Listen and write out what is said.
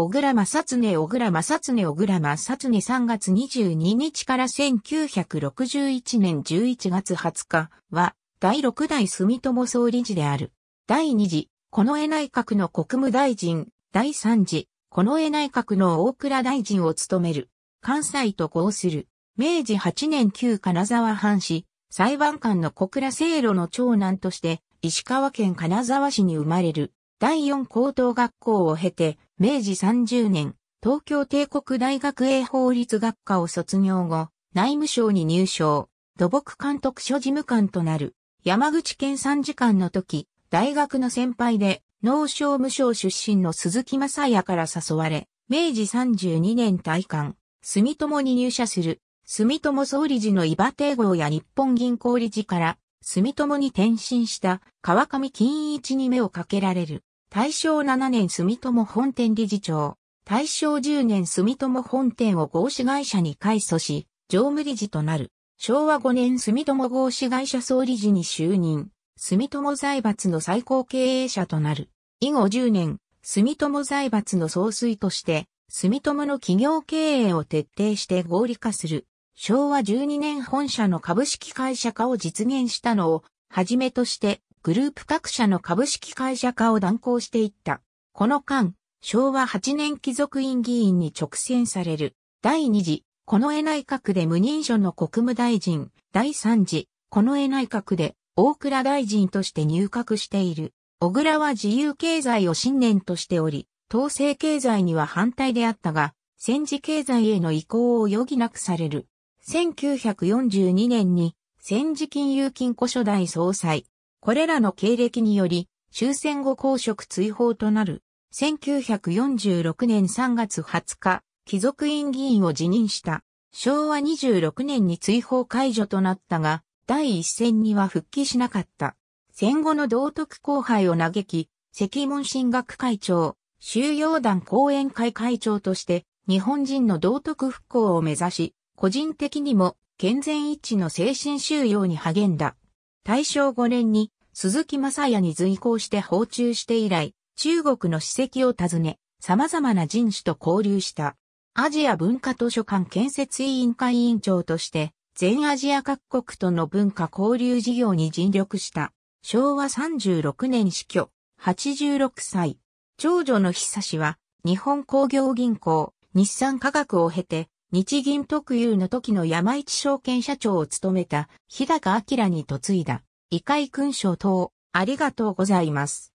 小倉正常小倉正常小倉正常3月22日から1961年11月20日は第6代住友総理事である。第2次、近衛内閣の国務大臣、第3次、近衛内閣の大倉大臣を務める。関西と合する。明治8年旧金沢藩士、裁判官の小倉聖路の長男として、石川県金沢市に生まれる。第4高等学校を経て、明治30年、東京帝国大学英法律学科を卒業後、内務省に入省、土木監督所事務官となる。山口県参事官の時、大学の先輩で、農商務省出身の鈴木正也から誘われ、明治32年退官、住友に入社する。住友総理事の伊庭帝号や日本銀行理事から、住友に転身した川上金一に目をかけられる。大正7年住友本店理事長、大正10年住友本店を合資会社に改組し、常務理事となる。昭和5年住友合資会社総理事に就任。住友財閥の最高経営者となる。以後10年、住友財閥の総帥として、住友の企業経営を徹底して合理化する。昭和12年本社の株式会社化を実現したのをはじめとしてグループ各社の株式会社化を断行していった。この間、昭和8年貴族院議員に直選される。第2次、この絵内閣で無任所の国務大臣。第3次、この絵内閣で大倉大臣として入閣している。小倉は自由経済を信念としており、統制経済には反対であったが、戦時経済への移行を余儀なくされる。1942年に戦時金融金庫初代総裁、これらの経歴により、終戦後公職追放となる、1946年3月20日、貴族院議員を辞任した。昭和26年に追放解除となったが、第一線には復帰しなかった。戦後の道徳後輩を嘆き、赤門進学会長、収容団講演会会長として、日本人の道徳復興を目指し、個人的にも健全一致の精神収容に励んだ。大正5年に鈴木正也に随行して訪中して以来、中国の史跡を訪ね、様々な人種と交流した。アジア文化図書館建設委員会委員長として、全アジア各国との文化交流事業に尽力した。昭和36年死去、86歳。長女の久氏は、日本工業銀行、日産科学を経て、日銀特有の時の山市証券社長を務めた日高明に嫁いだ。異界勲章等、ありがとうございます。